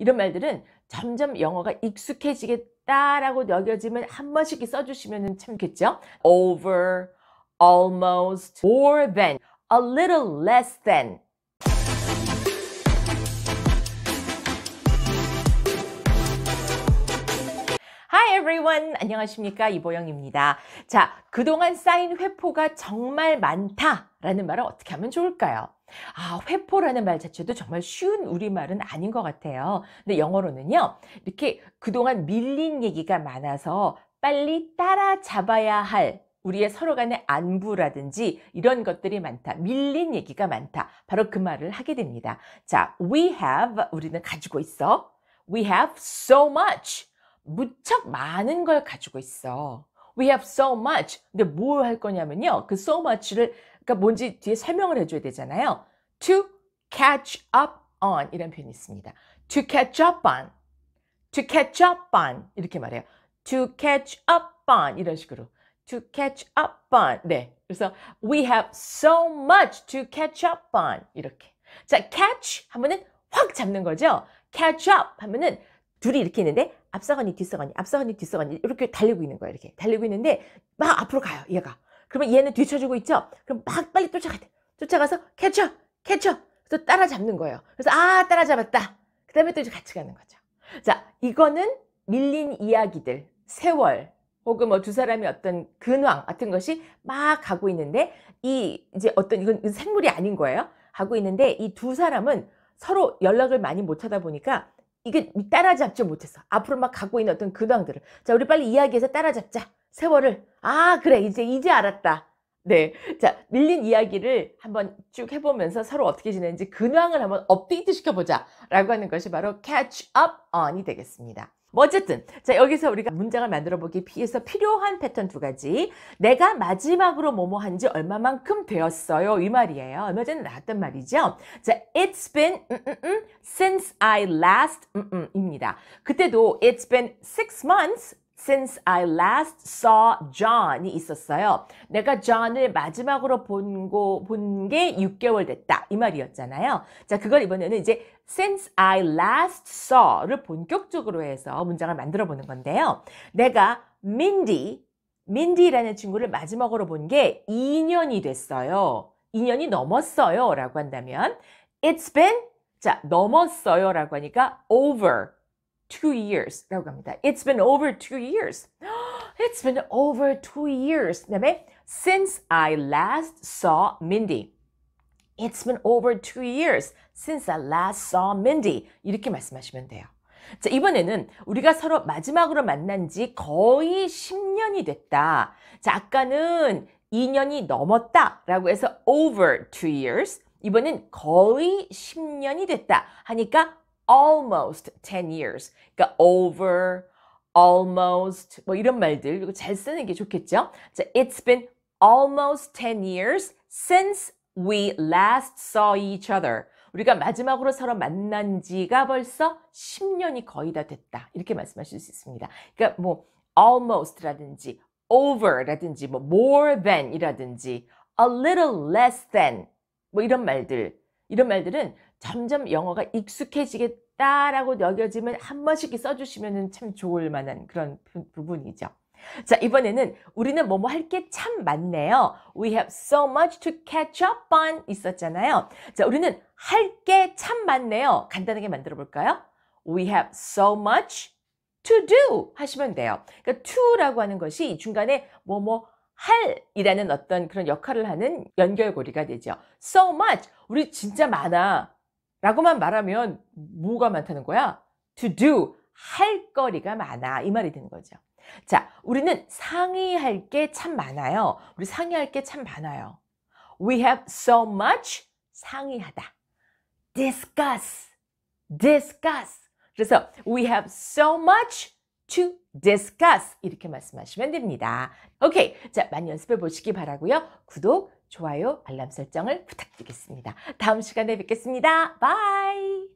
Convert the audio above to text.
이런 말들은 점점 영어가 익숙해지겠다라고 여겨지면 한 번씩 써주시면 참 좋겠죠? over, almost, more than, a little less than 안녕하십니까? 이보영입니다. 자, 그동안 쌓인 회포가 정말 많다라는 말을 어떻게 하면 좋을까요? 아, 회포라는 말 자체도 정말 쉬운 우리말은 아닌 것 같아요. 근데 영어로는요, 이렇게 그동안 밀린 얘기가 많아서 빨리 따라잡아야 할 우리의 서로 간의 안부라든지 이런 것들이 많다. 밀린 얘기가 많다. 바로 그 말을 하게 됩니다. 자, we have, 우리는 가지고 있어. We have so much. 무척 많은 걸 가지고 있어. We have so much. 근데 뭘 할 거냐면요. 그 so much를 그러니까 뭔지 뒤에 설명을 해줘야 되잖아요. To catch up on 이런 표현이 있습니다. To catch up on, to catch up on 이렇게 말해요. To catch up on 이런 식으로. To catch up on. 네. 그래서 we have so much to catch up on 이렇게. 자, catch 하면은 확 잡는 거죠. catch up 하면은 둘이 이렇게 있는데 앞서가니뒤서가니앞서가니뒤서가니 이렇게 달리고 있는 거예요. 이렇게 달리고 있는데 막 앞으로 가요. 얘가. 그러면 얘는 뒤쳐주고 있죠? 그럼 막 빨리 쫓아가야 돼. 쫓아가서 캐쳐! 캐쳐! 그래서 따라잡는 거예요. 그래서 아 따라잡았다. 그 다음에 또 이제 같이 가는 거죠. 자 이거는 밀린 이야기들 세월 혹은 뭐 두 사람이 어떤 근황 같은 것이 막 가고 있는데 이 이제 어떤 이건 생물이 아닌 거예요. 가고 있는데 이 두 사람은 서로 연락을 많이 못 하다 보니까 이게 따라잡지 못했어. 앞으로 막 가고 있는 어떤 근황들을. 자, 우리 빨리 이야기해서 따라잡자. 세월을 아 그래 이제 이제 알았다. 네, 자 밀린 이야기를 한번 쭉 해보면서 서로 어떻게 지내는지 근황을 한번 업데이트 시켜보자라고 하는 것이 바로 catch up on이 되겠습니다. 뭐 어쨌든 자 여기서 우리가 문장을 만들어 보기 위해서 필요한 패턴 두 가지 내가 마지막으로 뭐뭐 한지 얼마만큼 되었어요 이 말이에요 얼마 전에 나왔던 말이죠 자 it's been 음, 음, 음, since I last 음, 음, 입니다 그때도 it's been six months Since I last saw John이 있었어요. 내가 John을 마지막으로 본 게 6개월 됐다. 이 말이었잖아요. 자, 그걸 이번에는 이제 since I last saw를 본격적으로 해서 문장을 만들어 보는 건데요. 내가 Mindy, Mindy라는 친구를 마지막으로 본 게 2년이 됐어요. 2년이 넘었어요. 라고 한다면 It's been 자, 넘었어요. 라고 하니까 over two years라고 합니다. It's been over two years. It's been over two years. 그다음에 since I last saw Mindy. It's been over two years since I last saw Mindy. 이렇게 말씀하시면 돼요. 자, 이번에는 우리가 서로 마지막으로 만난 지 거의 10년이 됐다. 자, 아까는 2년이 넘었다 라고 해서 over two years. 이번엔 거의 10년이 됐다 하니까 almost 10 years. 그러니까 over, almost 뭐 이런 말들 이거 잘 쓰는 게 좋겠죠? 자, it's been almost 10 years since we last saw each other. 우리가 마지막으로 서로 만난 지가 벌써 10년이 거의 다 됐다. 이렇게 말씀하실 수 있습니다. 그러니까 뭐 almost라든지 over라든지 뭐 more than이라든지 a little less than 뭐 이런 말들 이런 말들은 점점 영어가 익숙해지겠다라고 여겨지면 한 번씩 써주시면 참 좋을 만한 그런 부분이죠. 자 이번에는 우리는 뭐뭐 할 게 참 많네요. We have so much to catch up on 있었잖아요. 자 우리는 할 게 참 많네요. 간단하게 만들어 볼까요? We have so much to do 하시면 돼요. 그러니까 to라고 하는 것이 중간에 뭐뭐 할이라는 어떤 그런 역할을 하는 연결고리가 되죠. So much 우리 진짜 많아. 라고만 말하면 뭐가 많다는 거야? to do, 할 거리가 많아. 이 말이 되는 거죠. 자, 우리는 상의할 게 참 많아요. 우리 상의할 게 참 많아요. We have so much 상의하다. discuss, discuss. 그래서 we have so much to discuss 이렇게 말씀하시면 됩니다. 오케이, 자 많이 연습해 보시기 바라고요. 구독, 좋아요, 알람 설정을 부탁드리겠습니다. 다음 시간에 뵙겠습니다. 바이!